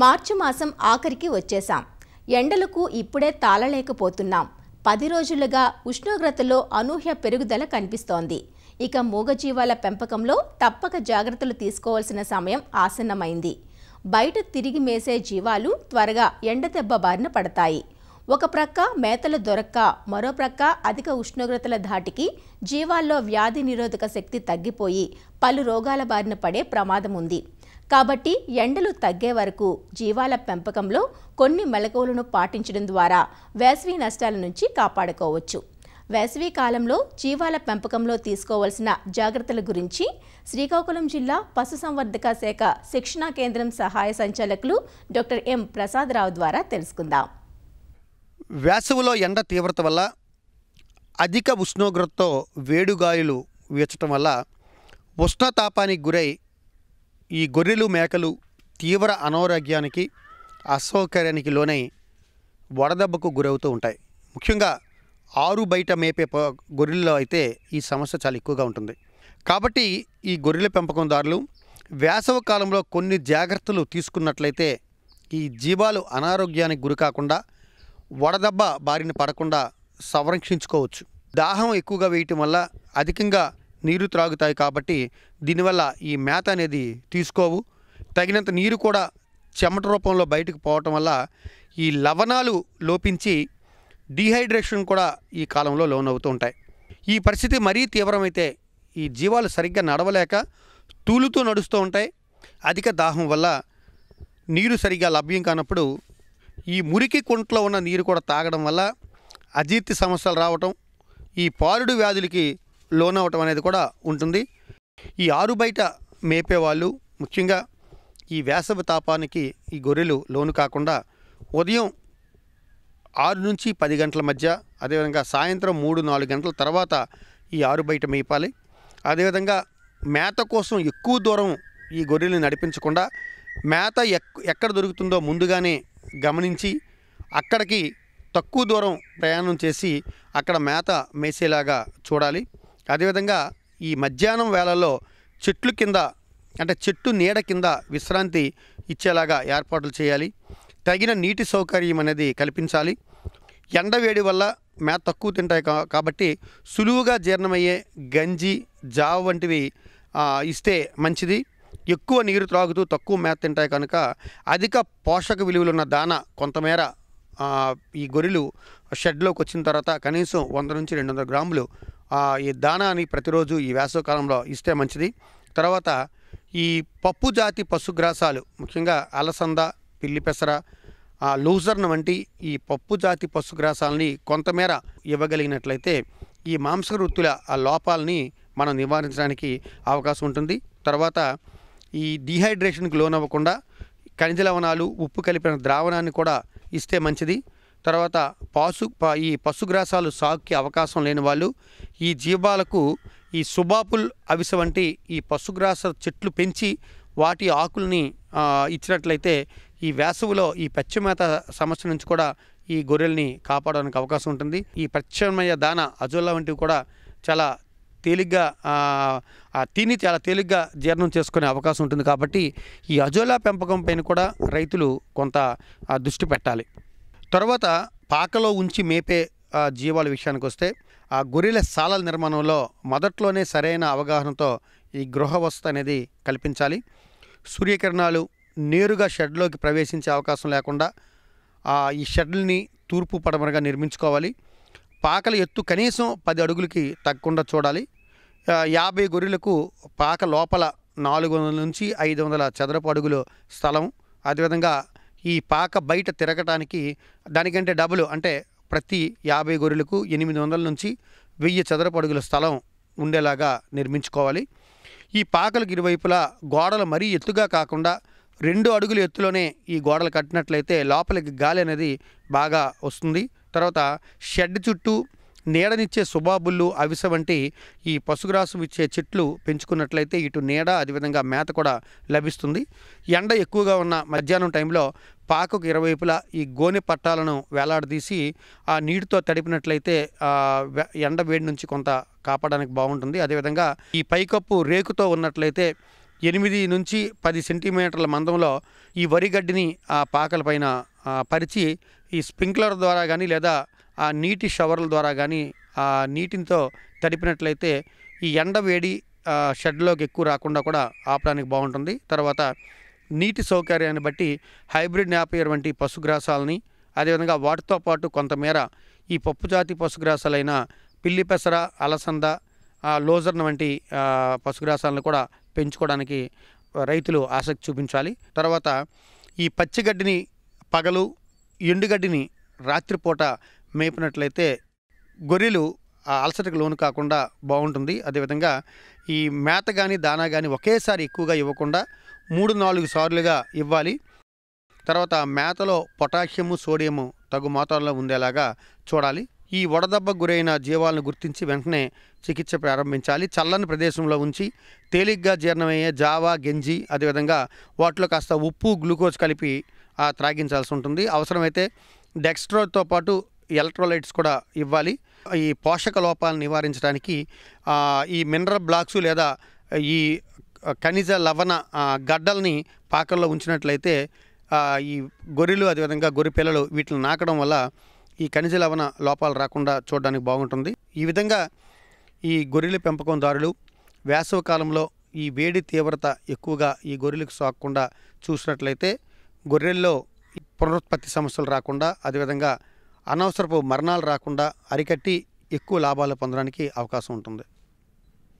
మార్చి మాసం ఆఖరికి వచ్చేశాం ఎండలకు ఇప్పుడే తాళలేకపోతున్నాం పది రోజులుగా ఉష్ణోగ్రతలో అనూహ్య పెరుగుదల కనిపిస్తోంది ఇక మూగజీవాల పెంపకంలో తప్పక జాగ్రత్తలు తీసుకోవాల్సిన సమయం ఆసన్నమైంది బయట తిరిగి మేసే జీవాలు త్వరగా ఎండదెబ్బ బారిన పడతాయి ఒక ప్రక్క మేతలు దొరక్క మరో ప్రక్క అధిక ఉష్ణోగ్రతల ధాటికి జీవాల్లో వ్యాధి నిరోధక శక్తి తగ్గిపోయి పలు రోగాల బారిన పడే ప్రమాదం ఉంది కాబట్టి ఎండలు తగ్గే వరకు జీవాల పెంపకంలో కొన్ని మెలకువలను పాటించడం ద్వారా వేసవి నష్టాల నుంచి కాపాడుకోవచ్చు వేసవి కాలంలో జీవాల పెంపకంలో తీసుకోవాల్సిన జాగ్రత్తల గురించి శ్రీకాకుళం జిల్లా పశుసంవర్ధక శాఖ శిక్షణా కేంద్రం సహాయ సంచాలకులు డాక్టర్ ఎం ప్రసాదరావు ద్వారా తెలుసుకుందాం వేసవిలో ఎండ తీవ్రత వల్ల అధిక ఉష్ణోగ్రతతో వేడుగాయలు వీచటం వల్ల ఉష్ణతాపానికి గురై ఈ గొర్రెలు మేకలు తీవ్ర అనారోగ్యానికి అసౌకర్యానికి లోనై వడదెబ్బకు గురవుతూ ఉంటాయి ముఖ్యంగా ఆరు బయట మేపే గొర్రెల్లో అయితే ఈ సమస్య చాలా ఎక్కువగా ఉంటుంది కాబట్టి ఈ గొర్రెల పెంపకందారులు వేసవ కాలంలో కొన్ని జాగ్రత్తలు తీసుకున్నట్లయితే ఈ జీవాలు అనారోగ్యానికి గురి కాకుండా వడదెబ్బ బారిన పడకుండా సంరక్షించుకోవచ్చు దాహం ఎక్కువగా వేయటం వల్ల అధికంగా నీరు త్రాగుతాయి కాబట్టి దీనివల్ల ఈ మేత అనేది తీసుకోవు తగినంత నీరు కూడా చెమట రూపంలో బయటకు పోవటం వల్ల ఈ లవణాలు లోపించి డీహైడ్రేషన్ కూడా ఈ కాలంలో లోనవుతూ ఉంటాయి ఈ పరిస్థితి మరీ తీవ్రమైతే ఈ జీవాలు సరిగ్గా నడవలేక తూలుతూ నడుస్తూ ఉంటాయి అధిక దాహం వల్ల నీరు సరిగ్గా లభ్యం కానప్పుడు ఈ మురికి కుంట్లో ఉన్న నీరు కూడా తాగడం వల్ల అజీర్తి సమస్యలు రావటం ఈ పాలుడు వ్యాధులకి లోనవటం అనేది కూడా ఉంటుంది ఈ ఆరు బయట మేపేవాళ్ళు ముఖ్యంగా ఈ వేసవి తాపానికి ఈ గొర్రెలు లోను కాకుండా ఉదయం ఆరు నుంచి పది గంటల మధ్య అదేవిధంగా సాయంత్రం మూడు నాలుగు గంటల తర్వాత ఈ ఆరు బయట మేపాలి అదేవిధంగా మేత కోసం ఎక్కువ దూరం ఈ గొర్రెల్ని నడిపించకుండా మేత ఎక్కడ దొరుకుతుందో ముందుగానే గమనించి అక్కడికి తక్కువ దూరం ప్రయాణం చేసి అక్కడ మేత మేసేలాగా చూడాలి అదేవిధంగా ఈ మధ్యాహ్నం వేళల్లో చెట్లు కింద అంటే చెట్టు నీడ కింద విశ్రాంతి ఇచ్చేలాగా ఏర్పాట్లు చేయాలి తగిన నీటి సౌకర్యం అనేది కల్పించాలి ఎండవేడి వల్ల మేత తక్కువ తింటాయి కాబట్టి సులువుగా జీర్ణమయ్యే గంజి జావ వంటివి ఇస్తే మంచిది ఎక్కువ నీరు త్రాగుతూ తక్కువ మేత తింటాయి కనుక అధిక పోషక విలువలున్న దాన కొంతమేర ఈ గొర్రెలు షెడ్లోకి వచ్చిన తర్వాత కనీసం వంద నుంచి రెండు వందల గ్రాములు ఈ దానాన్ని ప్రతిరోజు ఈ వేసవకాలంలో ఇస్తే మంచిది తర్వాత ఈ పప్పు జాతి పశుగ్రాసాలు ముఖ్యంగా అలసంద పిల్లి పెసర లూజర్న్ వంటి ఈ పప్పు జాతి పశుగ్రాసాలని కొంతమేర ఇవ్వగలిగినట్లయితే ఈ మాంస వృత్తుల ఆ లోపాలని మనం నివారించడానికి అవకాశం ఉంటుంది తర్వాత ఈ డీహైడ్రేషన్కి లోనవ్వకుండా ఖనిజ లవణాలు ఉప్పు కలిపిన ద్రావణాన్ని కూడా ఇస్తే మంచిది తర్వాత పాసు ఈ పశుగ్రాసాలు సాగుకి అవకాశం లేని వాళ్ళు ఈ జీవాలకు ఈ సుబాపుల్ అవిస వంటి ఈ పశుగ్రాస చెట్లు పెంచి వాటి ఆకుల్ని ఇచ్చినట్లయితే ఈ వేసవిలో ఈ పచ్చిమేత సమస్య నుంచి కూడా ఈ గొర్రెల్ని కాపాడడానికి అవకాశం ఉంటుంది ఈ ప్రత్యామ్నాయ దాన అజోలా వంటివి కూడా చాలా తేలిగ్గా ఆ తిని చాలా తేలిగ్గా జీర్ణం చేసుకునే అవకాశం ఉంటుంది కాబట్టి ఈ అజోలా పెంపకం పైన కూడా రైతులు కొంత దృష్టి పెట్టాలి తర్వాత పాకలో ఉంచి మేపే జీవాల విషయానికి వస్తే ఆ గొర్రెల సాలల నిర్మాణంలో మొదట్లోనే సరైన అవగాహనతో ఈ గృహవస్థ అనేది కల్పించాలి సూర్యకిరణాలు నేరుగా షెడ్లోకి ప్రవేశించే అవకాశం లేకుండా ఈ షెడ్ని తూర్పు పడమరగా నిర్మించుకోవాలి పాకల ఎత్తు కనీసం పది అడుగులకి తగ్గకుండా చూడాలి యాభై గొర్రెలకు పాక లోపల నాలుగు వందల నుంచి ఐదు వందల చదరపు అడుగులు స్థలం అదేవిధంగా ఈ పాక బయట తిరగటానికి దానికంటే డబుల్ అంటే ప్రతి యాభై గొర్రెలకు ఎనిమిది వందల నుంచి వెయ్యి చదరపు అడుగుల స్థలం ఉండేలాగా నిర్మించుకోవాలి ఈ పాకలకు ఇరువైపులా గోడలు మరీ ఎత్తుగా కాకుండా రెండు అడుగుల ఎత్తులోనే ఈ గోడలు కట్టినట్లయితే లోపలికి గాలి అనేది బాగా వస్తుంది తర్వాత షెడ్ చుట్టూ నీడనిచ్చే సుబాబుళ్ళు అవిస వంటి ఈ పశుగ్రాసు ఇచ్చే చెట్లు పెంచుకున్నట్లయితే ఇటు నీడ అదేవిధంగా మేత కూడా లభిస్తుంది ఎండ ఎక్కువగా ఉన్న మధ్యాహ్నం టైంలో పాకకు ఇరువైపులా ఈ గోనె పట్టాలను వేలాడదీసి ఆ నీటితో తడిపినట్లయితే ఎండ వేడి నుంచి కొంత కాపాడడానికి బాగుంటుంది అదేవిధంగా ఈ పైకప్పు రేకుతో ఉన్నట్లయితే ఎనిమిది నుంచి పది సెంటీమీటర్ల మందంలో ఈ వరి గడ్డిని ఆ పాకలపైన పరిచి ఈ స్ప్రింక్లర్ ద్వారా కానీ లేదా ఆ నీటి షవర్ల ద్వారా కానీ ఆ నీటితో తడిపినట్లయితే ఈ ఎండ వేడి షెడ్లోకి ఎక్కువ రాకుండా కూడా ఆపడానికి బాగుంటుంది తర్వాత నీటి సౌకర్యాన్ని బట్టి హైబ్రిడ్ నాపియర్ వంటి పశుగ్రాసాలని అదేవిధంగా వాటితో పాటు కొంతమేర ఈ పప్పుజాతి పశుగ్రాసాలైన పిల్లి పెసర అలసంద లోజర్న వంటి పశుగ్రాసాలను కూడా పెంచుకోవడానికి రైతులు ఆసక్తి చూపించాలి తర్వాత ఈ పచ్చిగడ్డిని పగలు ఎండుగడ్డిని రాత్రిపూట మేపినట్లయితే గొర్రెలు ఆ అలసటకు లోను కాకుండా బాగుంటుంది అదేవిధంగా ఈ మేత కానీ దానా కానీ ఒకేసారి ఎక్కువగా ఇవ్వకుండా మూడు నాలుగు సార్లుగా ఇవ్వాలి తర్వాత మేతలో పొటాషియము సోడియము తగు మోతాల్లో ఉండేలాగా చూడాలి ఈ వడదెబ్బ గురైన జీవాలను గుర్తించి వెంటనే చికిత్స ప్రారంభించాలి చల్లని ప్రదేశంలో ఉంచి తేలిగ్గా జీర్ణమయ్యే జావా గెంజి అదేవిధంగా వాటిలో కాస్త ఉప్పు గ్లూకోజ్ కలిపి త్రాగించాల్సి ఉంటుంది అవసరమైతే డెక్స్ట్రోతో పాటు ఎలక్ట్రోలైట్స్ కూడా ఇవ్వాలి ఈ పోషక లోపాలను నివారించడానికి ఈ మినరల్ బ్లాక్స్ లేదా ఈ ఖనిజ లవణ గడ్డల్ని పాకల్లో ఉంచినట్లయితే ఈ గొర్రెలు అదేవిధంగా గొర్రె పిల్లలు వీటిని నాకడం వల్ల ఈ ఖనిజ లవణ లోపాలు రాకుండా చూడడానికి బాగుంటుంది ఈ విధంగా ఈ గొర్రెల పెంపకందారులు వేసవి కాలంలో ఈ వేడి తీవ్రత ఎక్కువగా ఈ గొర్రెలకు సోకకుండా చూసినట్లయితే గొర్రెల్లో పునరుత్పత్తి సమస్యలు రాకుండా అదేవిధంగా అనవసరపు మరణాలు రాకుండా అరికట్టి ఎక్కువ లాభాలు పొందడానికి అవకాశం ఉంటుంది